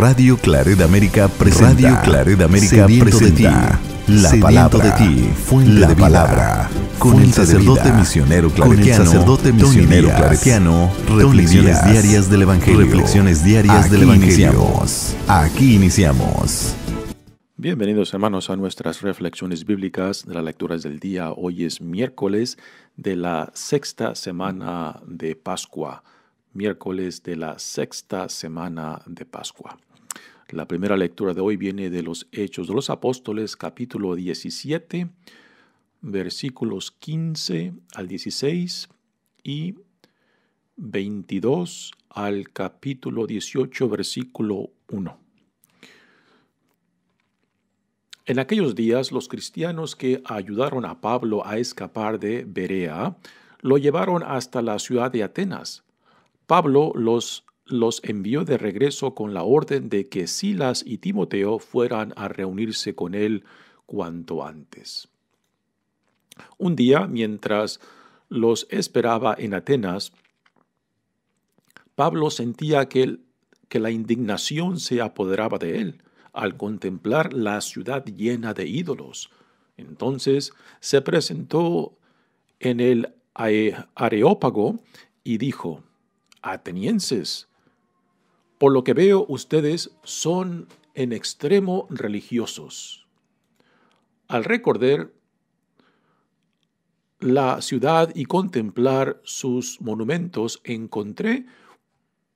Radio Claret América presenta. Radio América la palabra de ti, fuente de palabra. Con el sacerdote misionero claretiano, con sacerdote misionero reflexiones diarias del evangelio. Reflexiones diarias del evangelio. Aquí iniciamos. Bienvenidos hermanos a nuestras reflexiones bíblicas de las lecturas del día. Hoy es miércoles de la sexta semana de Pascua. Miércoles de la sexta semana de Pascua. La primera lectura de hoy viene de los Hechos de los Apóstoles, capítulo 17, versículos 15 al 16 y 22 al capítulo 18, versículo 1. En aquellos días los cristianos que ayudaron a Pablo a escapar de Berea lo llevaron hasta la ciudad de Atenas. Pablo los los envió de regreso con la orden de que Silas y Timoteo fueran a reunirse con él cuanto antes. Un día, mientras los esperaba en Atenas, Pablo sentía que, que la indignación se apoderaba de él al contemplar la ciudad llena de ídolos. Entonces se presentó en el Areópago y dijo, Atenienses, por lo que veo, ustedes son en extremo religiosos. Al recordar la ciudad y contemplar sus monumentos, encontré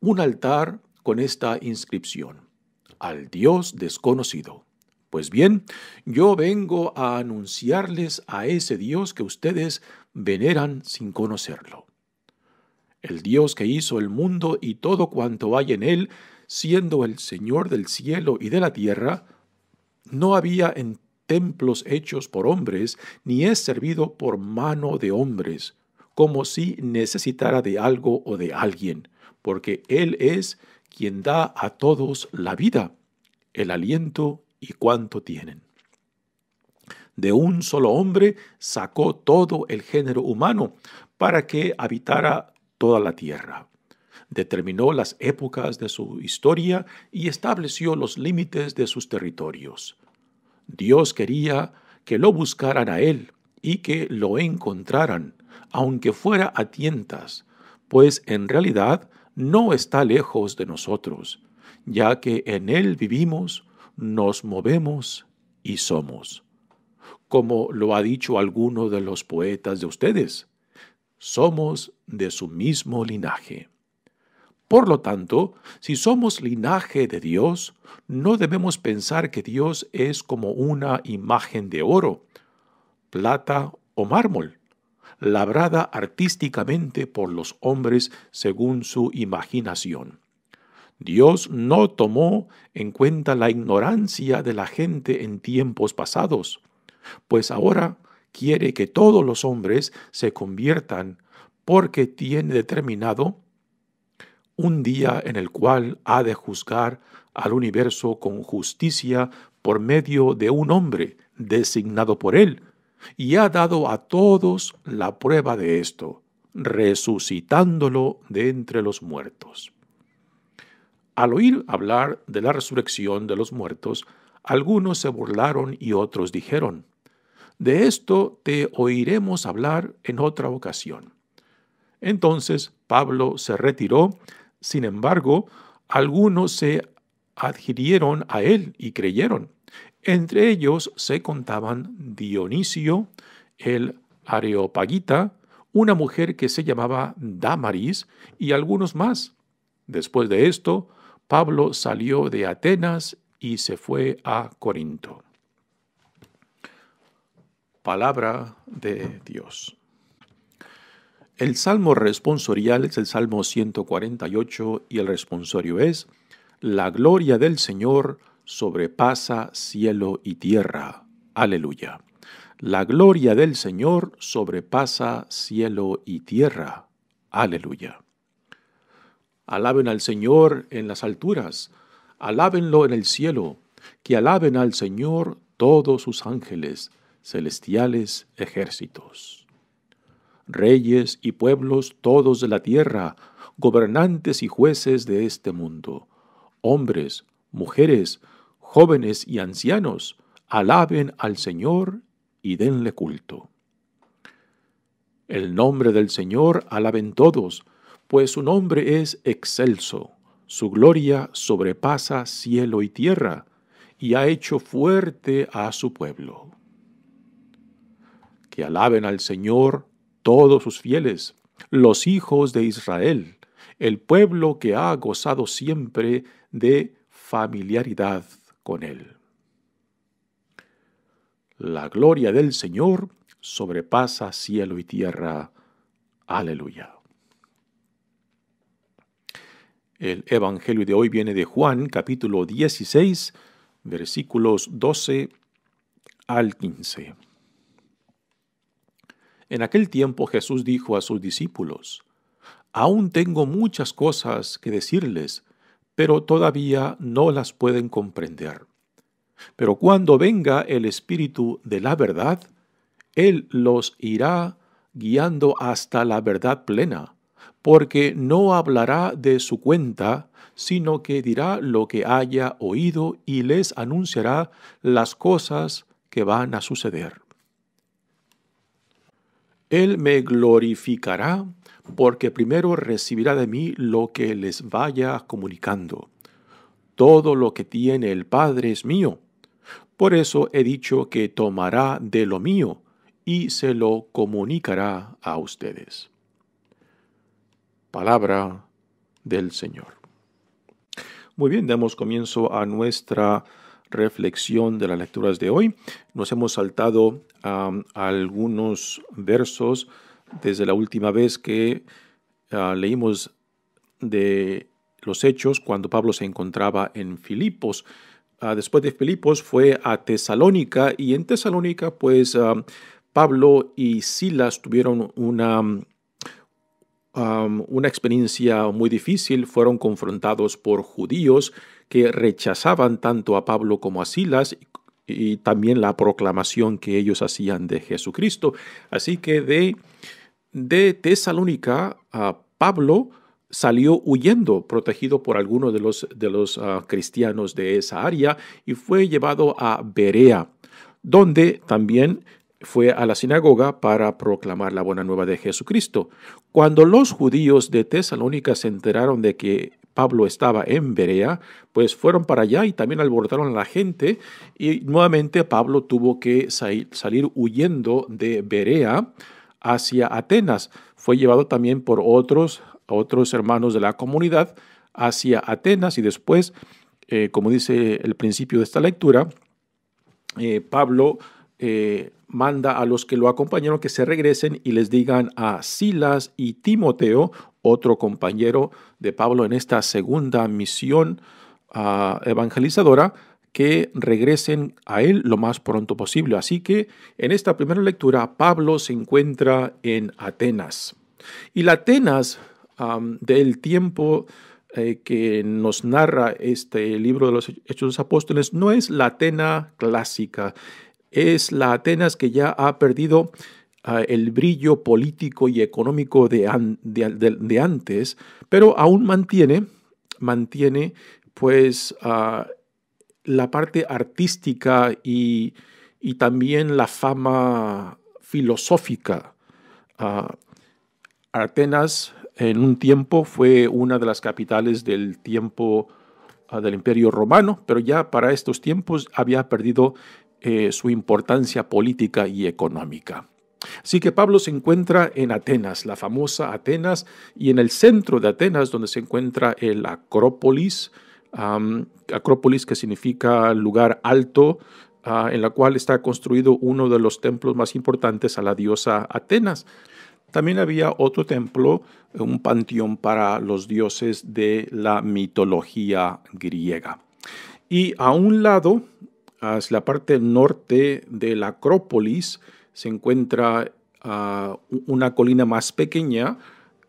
un altar con esta inscripción, al Dios desconocido. Pues bien, yo vengo a anunciarles a ese Dios que ustedes veneran sin conocerlo el Dios que hizo el mundo y todo cuanto hay en él, siendo el Señor del cielo y de la tierra, no había en templos hechos por hombres, ni es servido por mano de hombres, como si necesitara de algo o de alguien, porque Él es quien da a todos la vida, el aliento y cuanto tienen. De un solo hombre sacó todo el género humano, para que habitara toda la tierra. Determinó las épocas de su historia y estableció los límites de sus territorios. Dios quería que lo buscaran a Él y que lo encontraran, aunque fuera a tientas, pues en realidad no está lejos de nosotros, ya que en Él vivimos, nos movemos y somos. Como lo ha dicho alguno de los poetas de ustedes, somos de su mismo linaje. Por lo tanto, si somos linaje de Dios, no debemos pensar que Dios es como una imagen de oro, plata o mármol, labrada artísticamente por los hombres según su imaginación. Dios no tomó en cuenta la ignorancia de la gente en tiempos pasados, pues ahora quiere que todos los hombres se conviertan porque tiene determinado un día en el cual ha de juzgar al universo con justicia por medio de un hombre designado por él, y ha dado a todos la prueba de esto, resucitándolo de entre los muertos. Al oír hablar de la resurrección de los muertos, algunos se burlaron y otros dijeron, de esto te oiremos hablar en otra ocasión. Entonces Pablo se retiró, sin embargo, algunos se adhirieron a él y creyeron. Entre ellos se contaban Dionisio, el Areopagita, una mujer que se llamaba Damaris y algunos más. Después de esto, Pablo salió de Atenas y se fue a Corinto palabra de Dios. El salmo responsorial es el Salmo 148 y el responsorio es, La gloria del Señor sobrepasa cielo y tierra. Aleluya. La gloria del Señor sobrepasa cielo y tierra. Aleluya. Alaben al Señor en las alturas, alábenlo en el cielo, que alaben al Señor todos sus ángeles celestiales ejércitos. Reyes y pueblos todos de la tierra, gobernantes y jueces de este mundo, hombres, mujeres, jóvenes y ancianos, alaben al Señor y denle culto. El nombre del Señor alaben todos, pues su nombre es excelso, su gloria sobrepasa cielo y tierra, y ha hecho fuerte a su pueblo que alaben al Señor todos sus fieles, los hijos de Israel, el pueblo que ha gozado siempre de familiaridad con Él. La gloria del Señor sobrepasa cielo y tierra. Aleluya. El Evangelio de hoy viene de Juan capítulo 16, versículos 12 al 15. En aquel tiempo Jesús dijo a sus discípulos, Aún tengo muchas cosas que decirles, pero todavía no las pueden comprender. Pero cuando venga el Espíritu de la verdad, Él los irá guiando hasta la verdad plena, porque no hablará de su cuenta, sino que dirá lo que haya oído y les anunciará las cosas que van a suceder. Él me glorificará porque primero recibirá de mí lo que les vaya comunicando. Todo lo que tiene el Padre es mío. Por eso he dicho que tomará de lo mío y se lo comunicará a ustedes. Palabra del Señor. Muy bien, damos comienzo a nuestra reflexión de las lecturas de hoy. Nos hemos saltado algunos versos desde la última vez que ah, leímos de los hechos cuando Pablo se encontraba en Filipos. Ah, después de Filipos fue a Tesalónica y en Tesalónica pues ah, Pablo y Silas tuvieron una una experiencia muy difícil, fueron confrontados por judíos que rechazaban tanto a Pablo como a Silas y también la proclamación que ellos hacían de Jesucristo. Así que de, de Tesalónica a Pablo salió huyendo, protegido por algunos de los, de los ah, cristianos de esa área, y fue llevado a Berea, donde también fue a la sinagoga para proclamar la buena nueva de Jesucristo. Cuando los judíos de Tesalónica se enteraron de que Pablo estaba en Berea, pues fueron para allá y también alborotaron a la gente y nuevamente Pablo tuvo que salir huyendo de Berea hacia Atenas. Fue llevado también por otros, otros hermanos de la comunidad hacia Atenas y después, eh, como dice el principio de esta lectura, eh, Pablo eh, manda a los que lo acompañaron que se regresen y les digan a Silas y Timoteo, otro compañero de Pablo en esta segunda misión ah, evangelizadora, que regresen a él lo más pronto posible. Así que en esta primera lectura Pablo se encuentra en Atenas. Y la Atenas del tiempo eh, que nos narra este libro de los Hechos de los Apóstoles no es la Atena clásica, es la Atenas que ya ha perdido ah, el brillo político y económico de, antes, pero aún mantiene, mantiene pues ah, la parte artística y, también la fama filosófica. Ah, Atenas en un tiempo fue una de las capitales del tiempo del imperio romano, pero ya para estos tiempos había perdido eh, su importancia política y económica. Así que Pablo se encuentra en Atenas, la famosa Atenas, y en el centro de Atenas, donde se encuentra el Acrópolis, Acrópolis que significa lugar alto, ah, en la cual está construido uno de los templos más importantes a la diosa Atenas. También había otro templo, un panteón para los dioses de la mitología griega. Y a un lado la parte norte de la Acrópolis se encuentra ah, una colina más pequeña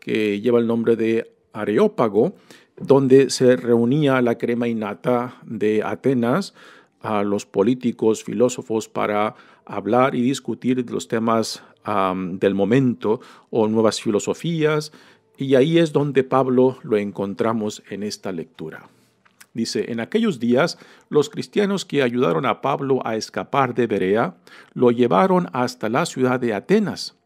que lleva el nombre de Areópago, donde se reunía la crema innata de Atenas a los políticos, filósofos para hablar y discutir los temas del momento o nuevas filosofías. Y ahí es donde Pablo lo encontramos en esta lectura. Dice, en aquellos días los cristianos que ayudaron a Pablo a escapar de Berea lo llevaron hasta la ciudad de Atenas.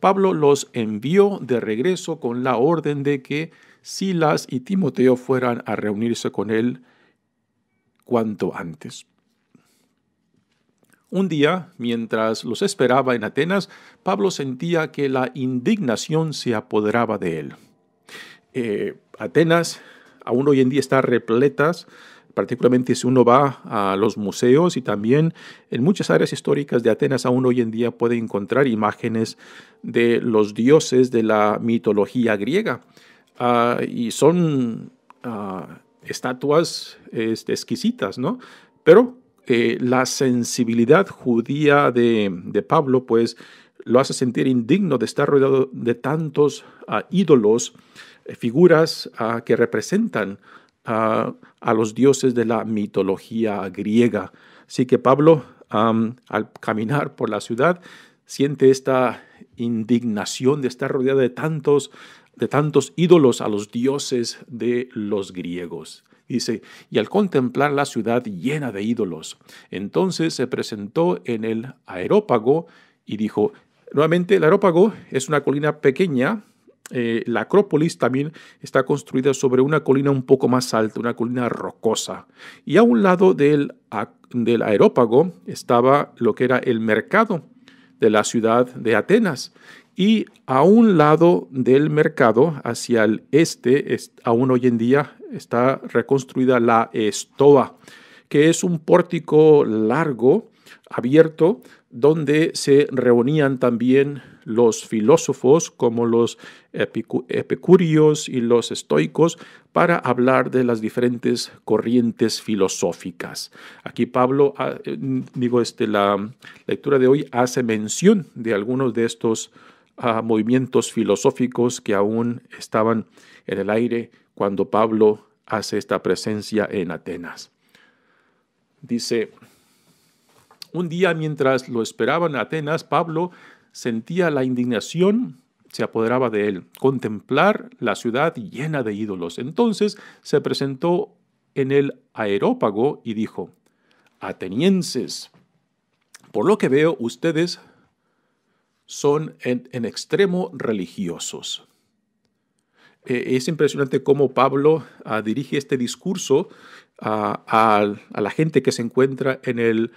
Pablo los envió de regreso con la orden de que Silas y Timoteo fueran a reunirse con él cuanto antes. Un día, mientras los esperaba en Atenas, Pablo sentía que la indignación se apoderaba de él. Eh, Atenas aún hoy en día están repletas, particularmente si uno va a los museos y también en muchas áreas históricas de Atenas aún hoy en día puede encontrar imágenes de los dioses de la mitología griega. Ah, y son ah, estatuas este, exquisitas, ¿no? Pero eh, la sensibilidad judía de, Pablo, pues, lo hace sentir indigno de estar rodeado de tantos ah, ídolos eh, figuras ah, que representan ah, a los dioses de la mitología griega. Así que Pablo, al caminar por la ciudad, siente esta indignación de estar rodeado de tantos, de tantos ídolos a los dioses de los griegos. Dice, y al contemplar la ciudad llena de ídolos, entonces se presentó en el aerópago y dijo, nuevamente el aerópago es una colina pequeña eh, la Acrópolis también está construida sobre una colina un poco más alta, una colina rocosa. Y a un lado del, del aerópago estaba lo que era el mercado de la ciudad de Atenas. Y a un lado del mercado, hacia el este, aún hoy en día está reconstruida la estoa, que es un pórtico largo, abierto, donde se reunían también los filósofos como los epicúreos y los estoicos para hablar de las diferentes corrientes filosóficas. Aquí Pablo, ah, eh, digo, este, la lectura de hoy hace mención de algunos de estos ah, movimientos filosóficos que aún estaban en el aire cuando Pablo hace esta presencia en Atenas. Dice, un día mientras lo esperaban en Atenas, Pablo sentía la indignación se apoderaba de él, contemplar la ciudad llena de ídolos. Entonces se presentó en el aerópago y dijo, Atenienses, por lo que veo ustedes son en, extremo religiosos. E, es impresionante cómo Pablo ah, dirige este discurso a, ah, a, la gente que se encuentra en el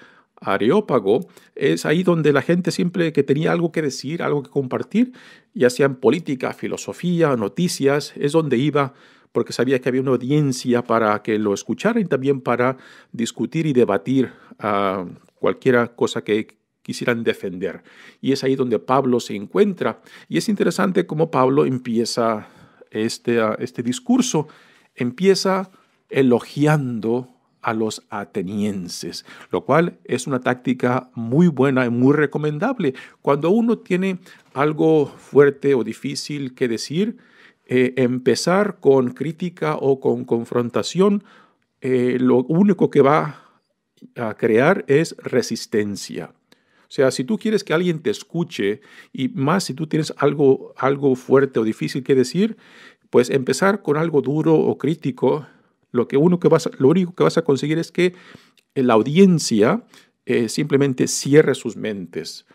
Areópago, es ahí donde la gente siempre que tenía algo que decir, algo que compartir, ya hacían política, filosofía, noticias, es donde iba porque sabía que había una audiencia para que lo escucharan y también para discutir y debatir ah, cualquier cosa que quisieran defender. Y es ahí donde Pablo se encuentra. Y es interesante cómo Pablo empieza este, ah, este discurso, empieza elogiando a los atenienses, lo cual es una táctica muy buena y muy recomendable. Cuando uno tiene algo fuerte o difícil que decir, eh, empezar con crítica o con confrontación, eh, lo único que va a crear es resistencia. O sea, si tú quieres que alguien te escuche y más si tú tienes algo, algo fuerte o difícil que decir, pues empezar con algo duro o crítico lo, que uno vas, lo único que vas a conseguir es que la audiencia eh, simplemente cierre sus mentes.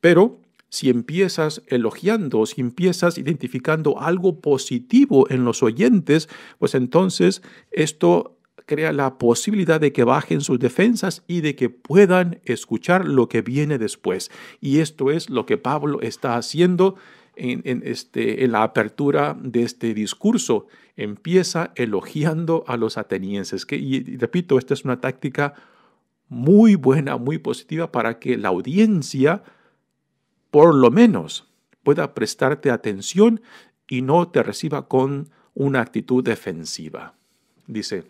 Pero si empiezas elogiando, si empiezas identificando algo positivo en los oyentes, pues entonces esto crea la posibilidad de que bajen sus defensas y de que puedan escuchar lo que viene después. Y esto es lo que Pablo está haciendo este, en, la apertura de este discurso. Empieza elogiando a los atenienses. Que, y, repito, esta es una táctica muy buena, muy positiva para que la audiencia, por lo menos, pueda prestarte atención y no te reciba con una actitud defensiva. Dice,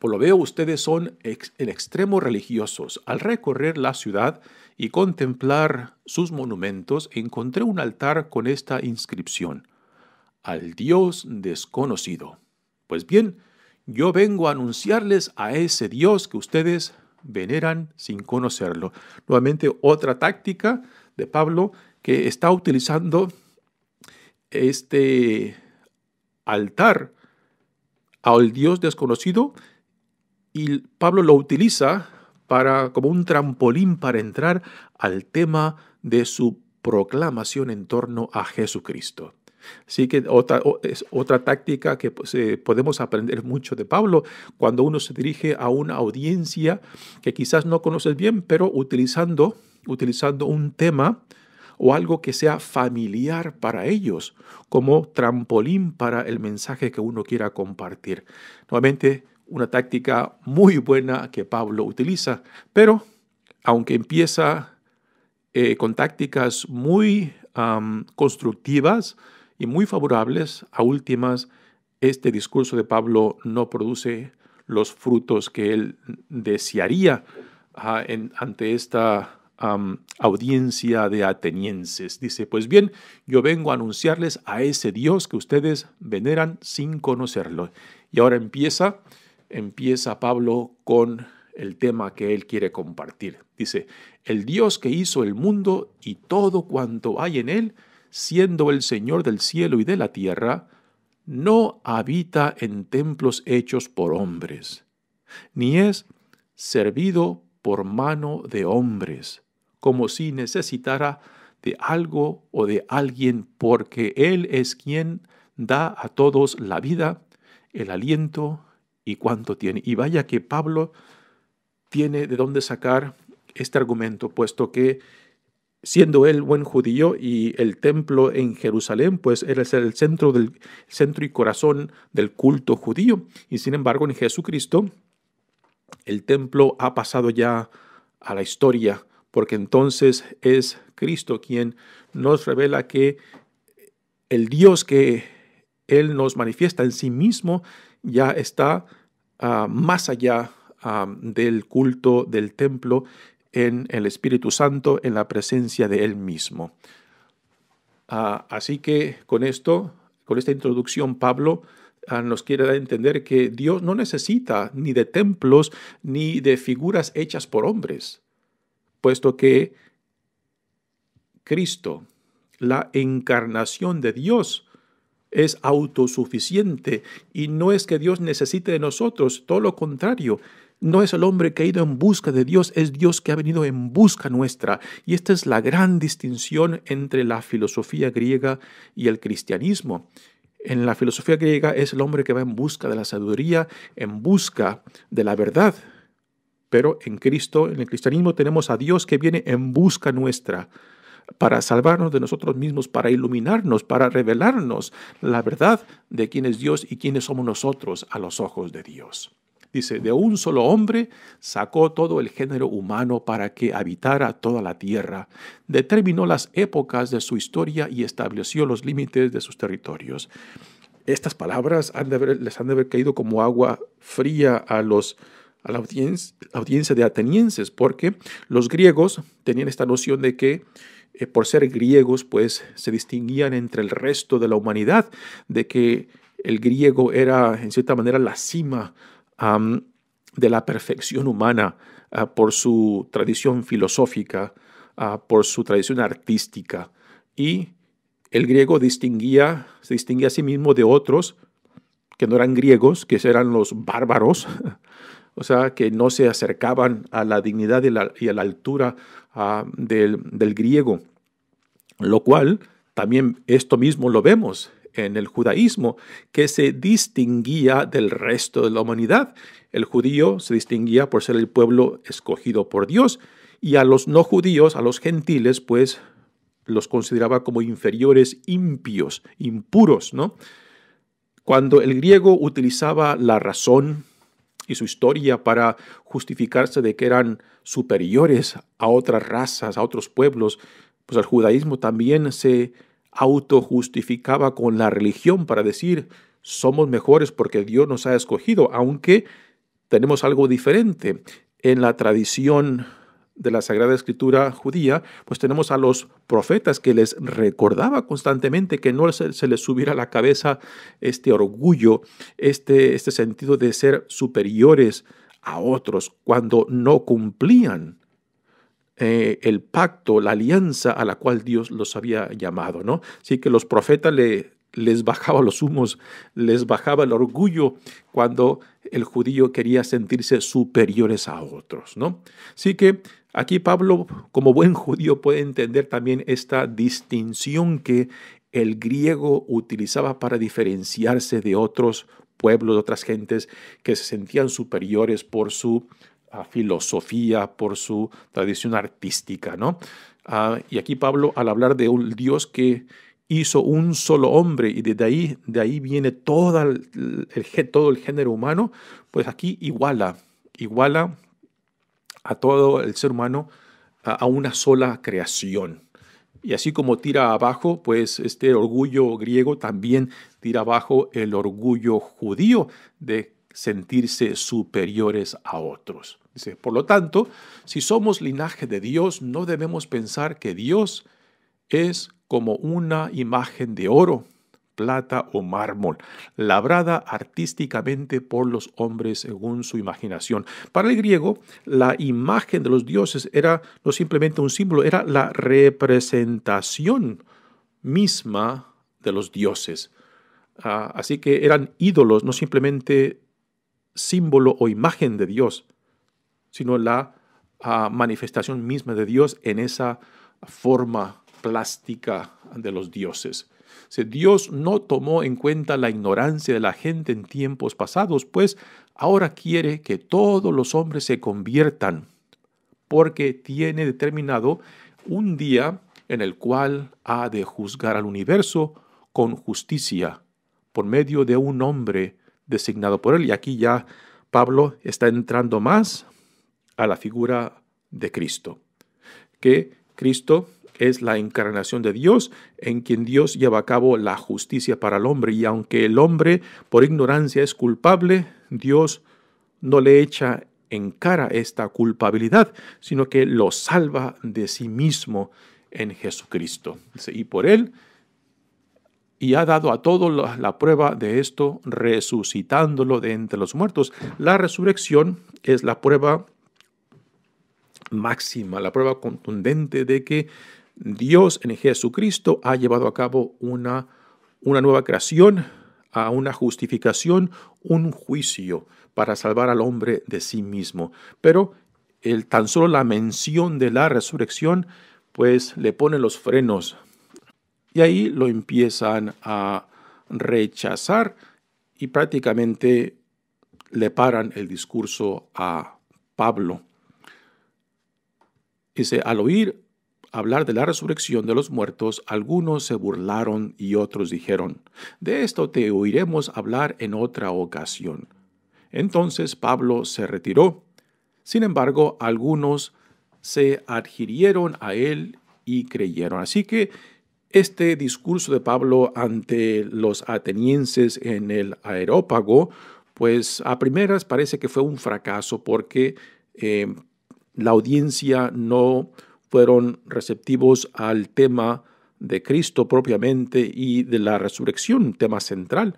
por lo veo ustedes son en extremo religiosos. Al recorrer la ciudad, y contemplar sus monumentos, encontré un altar con esta inscripción, al Dios desconocido. Pues bien, yo vengo a anunciarles a ese Dios que ustedes veneran sin conocerlo. Nuevamente, otra táctica de Pablo que está utilizando este altar al Dios desconocido y Pablo lo utiliza para, como un trampolín para entrar al tema de su proclamación en torno a Jesucristo. Así que otra, es otra táctica que pues, eh, podemos aprender mucho de Pablo cuando uno se dirige a una audiencia que quizás no conoces bien, pero utilizando, utilizando un tema o algo que sea familiar para ellos, como trampolín para el mensaje que uno quiera compartir. Nuevamente, una táctica muy buena que Pablo utiliza, pero aunque empieza eh, con tácticas muy constructivas y muy favorables, a últimas este discurso de Pablo no produce los frutos que él desearía ah, ante esta audiencia de atenienses. Dice, pues bien, yo vengo a anunciarles a ese Dios que ustedes veneran sin conocerlo. Y ahora empieza empieza Pablo con el tema que él quiere compartir. Dice, el Dios que hizo el mundo y todo cuanto hay en él, siendo el Señor del cielo y de la tierra, no habita en templos hechos por hombres, ni es servido por mano de hombres, como si necesitara de algo o de alguien, porque Él es quien da a todos la vida, el aliento, y cuánto tiene. Y vaya que Pablo tiene de dónde sacar este argumento, puesto que siendo él buen judío y el templo en Jerusalén, pues era el centro, del, centro y corazón del culto judío. Y sin embargo, en Jesucristo, el templo ha pasado ya a la historia, porque entonces es Cristo quien nos revela que el Dios que Él nos manifiesta en sí mismo ya está ah, más allá ah, del culto del templo en el Espíritu Santo, en la presencia de Él mismo. Ah, así que con esto, con esta introducción, Pablo nos quiere dar a entender que Dios no necesita ni de templos ni de figuras hechas por hombres, puesto que Cristo, la encarnación de Dios, es autosuficiente y no es que Dios necesite de nosotros, todo lo contrario. No es el hombre que ha ido en busca de Dios, es Dios que ha venido en busca nuestra. Y esta es la gran distinción entre la filosofía griega y el cristianismo. En la filosofía griega es el hombre que va en busca de la sabiduría, en busca de la verdad. Pero en Cristo, en el cristianismo, tenemos a Dios que viene en busca nuestra para salvarnos de nosotros mismos, para iluminarnos, para revelarnos la verdad de quién es Dios y quiénes somos nosotros a los ojos de Dios. Dice, de un solo hombre sacó todo el género humano para que habitara toda la tierra, determinó las épocas de su historia y estableció los límites de sus territorios. Estas palabras les han de haber caído como agua fría a los a la audiencia de atenienses, porque los griegos tenían esta noción de que eh, por ser griegos, pues se distinguían entre el resto de la humanidad, de que el griego era, en cierta manera, la cima de la perfección humana ah, por su tradición filosófica, ah, por su tradición artística. Y el griego distinguía, se distinguía a sí mismo de otros que no eran griegos, que eran los bárbaros, o sea, que no se acercaban a la dignidad y, a la altura ah, del, griego. Lo cual, también esto mismo lo vemos en el judaísmo, que se distinguía del resto de la humanidad. El judío se distinguía por ser el pueblo escogido por Dios y a los no judíos, a los gentiles, pues los consideraba como inferiores, impios, impuros, ¿no? Cuando el griego utilizaba la razón, y su historia para justificarse de que eran superiores a otras razas, a otros pueblos, pues el judaísmo también se autojustificaba con la religión para decir somos mejores porque Dios nos ha escogido, aunque tenemos algo diferente en la tradición de la Sagrada Escritura judía, pues tenemos a los profetas que les recordaba constantemente que no se, les subiera a la cabeza este orgullo, este, este sentido de ser superiores a otros cuando no cumplían eh, el pacto, la alianza a la cual Dios los había llamado, ¿no? Así que los profetas le, les bajaba los humos, les bajaba el orgullo cuando el judío quería sentirse superiores a otros, ¿no? Así que Aquí Pablo, como buen judío, puede entender también esta distinción que el griego utilizaba para diferenciarse de otros pueblos, de otras gentes que se sentían superiores por su ah, filosofía, por su tradición artística, ¿no? Ah, y aquí Pablo, al hablar de un Dios que hizo un solo hombre y desde ahí, de ahí viene todo el, todo el género humano, pues aquí iguala, iguala a todo el ser humano a, una sola creación. Y así como tira abajo, pues este orgullo griego también tira abajo el orgullo judío de sentirse superiores a otros. por lo tanto, si somos linaje de Dios, no debemos pensar que Dios es como una imagen de oro plata o mármol, labrada artísticamente por los hombres según su imaginación. Para el griego, la imagen de los dioses era no simplemente un símbolo, era la representación misma de los dioses. Ah, así que eran ídolos, no simplemente símbolo o imagen de Dios, sino la ah, manifestación misma de Dios en esa forma plástica de los dioses. Dios no tomó en cuenta la ignorancia de la gente en tiempos pasados, pues ahora quiere que todos los hombres se conviertan, porque tiene determinado un día en el cual ha de juzgar al universo con justicia, por medio de un hombre designado por él. Y aquí ya Pablo está entrando más a la figura de Cristo, que Cristo es la encarnación de Dios, en quien Dios lleva a cabo la justicia para el hombre. Y aunque el hombre por ignorancia es culpable, Dios no le echa en cara esta culpabilidad, sino que lo salva de sí mismo en Jesucristo. Y por él, y ha dado a todos la prueba de esto, resucitándolo de entre los muertos. La resurrección es la prueba máxima, la prueba contundente de que Dios en Jesucristo ha llevado a cabo una, una nueva creación, a una justificación, un juicio para salvar al hombre de sí mismo. Pero el, tan solo la mención de la resurrección, pues le pone los frenos. Y ahí lo empiezan a rechazar y prácticamente le paran el discurso a Pablo. Dice, al oír hablar de la resurrección de los muertos, algunos se burlaron y otros dijeron, de esto te oiremos hablar en otra ocasión. Entonces Pablo se retiró. Sin embargo, algunos se adhirieron a él y creyeron. Así que este discurso de Pablo ante los atenienses en el aerópago, pues a primeras parece que fue un fracaso porque eh, la audiencia no fueron receptivos al tema de Cristo propiamente y de la resurrección, tema central.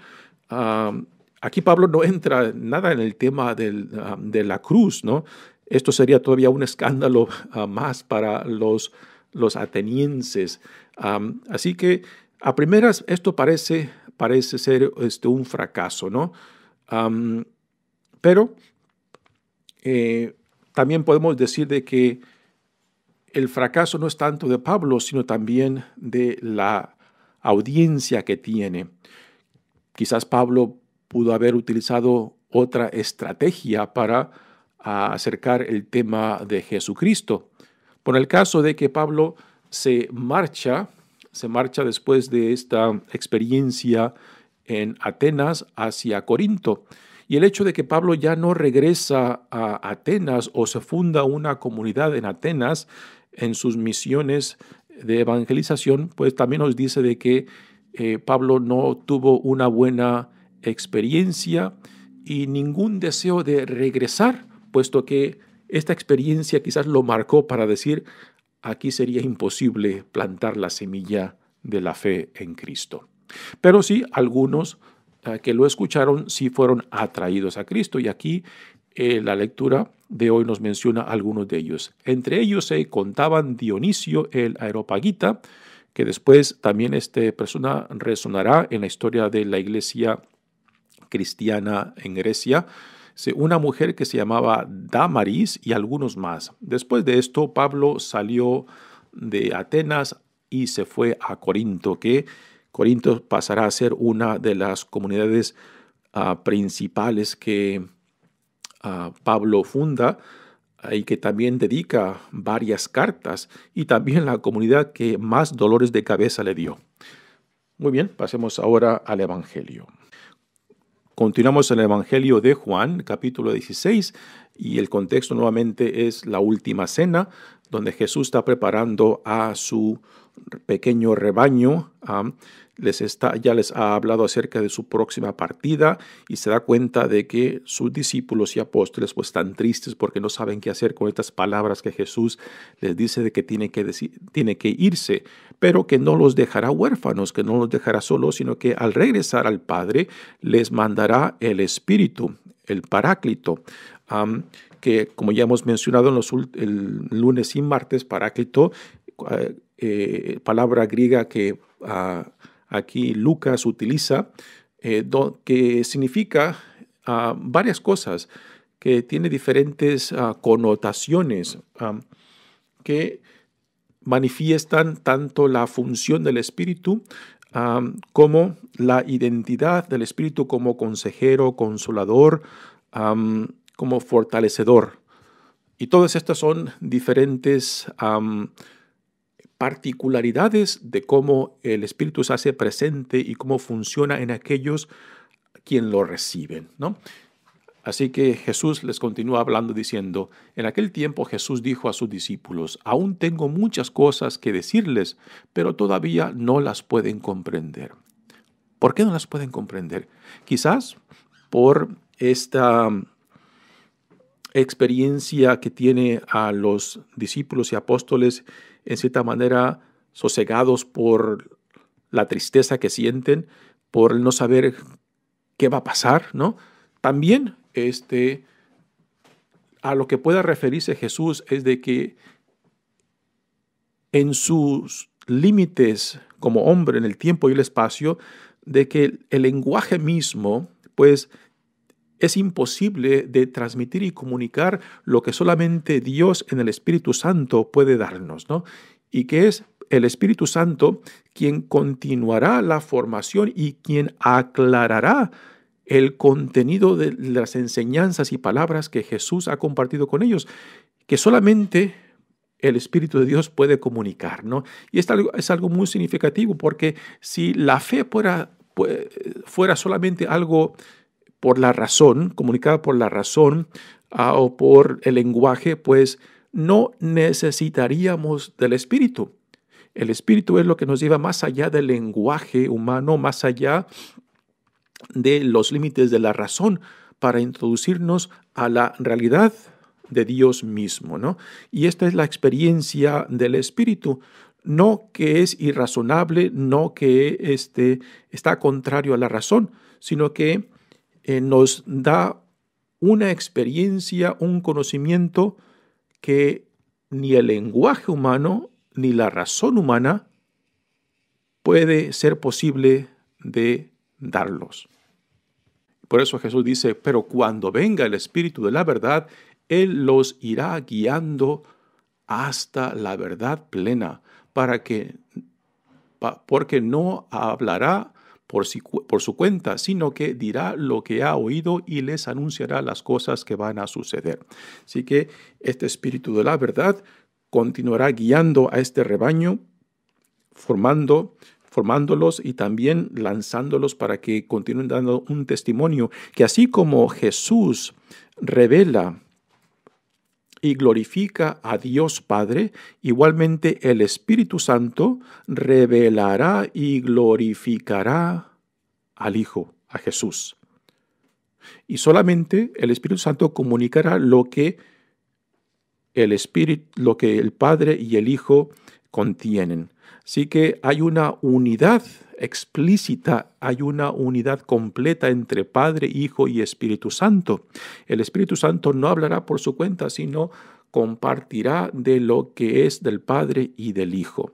Ah, aquí Pablo no entra nada en el tema ah, de la cruz, ¿no? Esto sería todavía un escándalo ah, más para los, atenienses. así que a primeras esto parece, parece ser este, un fracaso, ¿no? pero eh, también podemos decir de que el fracaso no es tanto de Pablo, sino también de la audiencia que tiene. Quizás Pablo pudo haber utilizado otra estrategia para ah, acercar el tema de Jesucristo. Por el caso de que Pablo se marcha, se marcha después de esta experiencia en Atenas hacia Corinto. Y el hecho de que Pablo ya no regresa a Atenas o se funda una comunidad en Atenas en sus misiones de evangelización, pues también nos dice de que eh, Pablo no tuvo una buena experiencia y ningún deseo de regresar, puesto que esta experiencia quizás lo marcó para decir, aquí sería imposible plantar la semilla de la fe en Cristo. Pero sí, algunos eh, que lo escucharon sí fueron atraídos a Cristo y aquí eh, la lectura de hoy nos menciona algunos de ellos. Entre ellos se contaban Dionisio el Aeropaguita, que después también esta persona resonará en la historia de la iglesia cristiana en Grecia, una mujer que se llamaba Damaris y algunos más. Después de esto, Pablo salió de Atenas y se fue a Corinto, que Corinto pasará a ser una de las comunidades ah, principales que Pablo funda y que también dedica varias cartas y también la comunidad que más dolores de cabeza le dio. Muy bien, pasemos ahora al Evangelio. Continuamos en el Evangelio de Juan, capítulo 16, y el contexto nuevamente es la última cena, donde Jesús está preparando a su pequeño rebaño les está, ya les ha hablado acerca de su próxima partida y se da cuenta de que sus discípulos y apóstoles pues están tristes porque no saben qué hacer con estas palabras que Jesús les dice de que tiene que, decir, tiene que irse, pero que no los dejará huérfanos, que no los dejará solos, sino que al regresar al Padre les mandará el Espíritu, el Paráclito. que como ya hemos mencionado en los el lunes y martes, Paráclito, eh, eh, palabra griega que aquí Lucas utiliza, eh, que significa ah, varias cosas, que tiene diferentes ah, connotaciones ah, que manifiestan tanto la función del Espíritu como la identidad del Espíritu como consejero, consolador, como fortalecedor. Y todas estas son diferentes particularidades de cómo el Espíritu se hace presente y cómo funciona en aquellos quien lo reciben. ¿no? Así que Jesús les continúa hablando diciendo, en aquel tiempo Jesús dijo a sus discípulos, aún tengo muchas cosas que decirles, pero todavía no las pueden comprender. ¿Por qué no las pueden comprender? Quizás por esta mm, experiencia que tiene a los discípulos y apóstoles en cierta manera sosegados por la tristeza que sienten, por el no saber qué va a pasar, ¿no? También este, a lo que pueda referirse Jesús es de que en sus límites como hombre en el tiempo y el espacio, de que el lenguaje mismo, pues, es imposible de transmitir y comunicar lo que solamente Dios en el Espíritu Santo puede darnos, ¿no? Y que es el Espíritu Santo quien continuará la formación y quien aclarará el contenido de las enseñanzas y palabras que Jesús ha compartido con ellos, que solamente el Espíritu de Dios puede comunicar, ¿no? Y esto es algo muy significativo porque si la fe fuera, fuera solamente algo por la razón, comunicada por la razón ah, o por el lenguaje, pues no necesitaríamos del Espíritu. El Espíritu es lo que nos lleva más allá del lenguaje humano, más allá de los límites de la razón, para introducirnos a la realidad de Dios mismo, ¿no? Y esta es la experiencia del Espíritu, no que es irrazonable, no que este, está contrario a la razón, sino que eh, nos da una experiencia, un conocimiento que ni el lenguaje humano ni la razón humana puede ser posible de darlos. Por eso Jesús dice, pero cuando venga el Espíritu de la verdad, Él los irá guiando hasta la verdad plena, para que, porque no hablará por, su cuenta, sino que dirá lo que ha oído y les anunciará las cosas que van a suceder. Así que este espíritu de la verdad continuará guiando a este rebaño, formando formándolos y también lanzándolos para que continúen dando un testimonio que así como Jesús revela y glorifica a Dios Padre, igualmente el Espíritu Santo revelará y glorificará al Hijo, a Jesús. Y solamente el Espíritu Santo comunicará lo que el Espíritu, lo que el Padre y el Hijo contienen. Así que hay una unidad explícita hay una unidad completa entre Padre, Hijo y Espíritu Santo. El Espíritu Santo no hablará por su cuenta, sino compartirá de lo que es del Padre y del Hijo.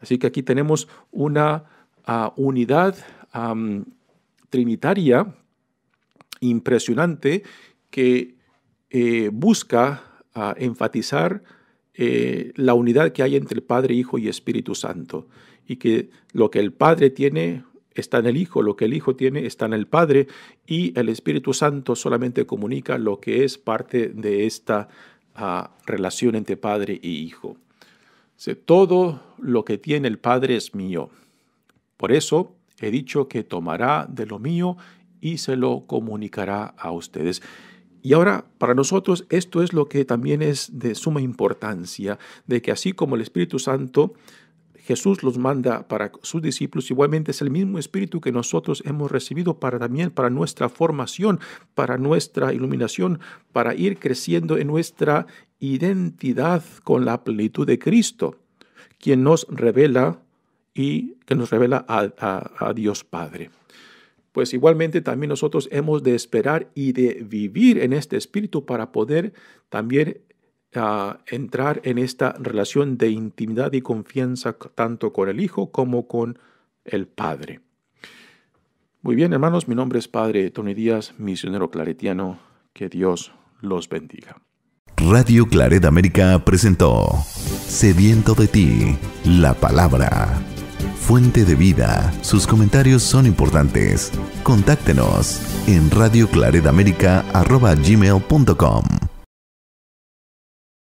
Así que aquí tenemos una ah, unidad trinitaria impresionante que eh, busca ah, enfatizar eh, la unidad que hay entre el Padre, Hijo y Espíritu Santo y que lo que el Padre tiene está en el Hijo, lo que el Hijo tiene está en el Padre y el Espíritu Santo solamente comunica lo que es parte de esta ah, relación entre Padre y Hijo. todo lo que tiene el Padre es mío. Por eso he dicho que tomará de lo mío y se lo comunicará a ustedes. Y ahora, para nosotros, esto es lo que también es de suma importancia, de que así como el Espíritu Santo Jesús los manda para sus discípulos, igualmente es el mismo espíritu que nosotros hemos recibido para también para nuestra formación, para nuestra iluminación, para ir creciendo en nuestra identidad con la plenitud de Cristo, quien nos revela y que nos revela a, a Dios Padre pues igualmente también nosotros hemos de esperar y de vivir en este espíritu para poder también a entrar en esta relación de intimidad y confianza tanto con el Hijo como con el Padre. Muy bien, hermanos, mi nombre es Padre Tony Díaz, misionero claretiano. Que Dios los bendiga. Radio Claret América presentó Sediento de ti, la palabra. Fuente de vida, sus comentarios son importantes. Contáctenos en gmail.com.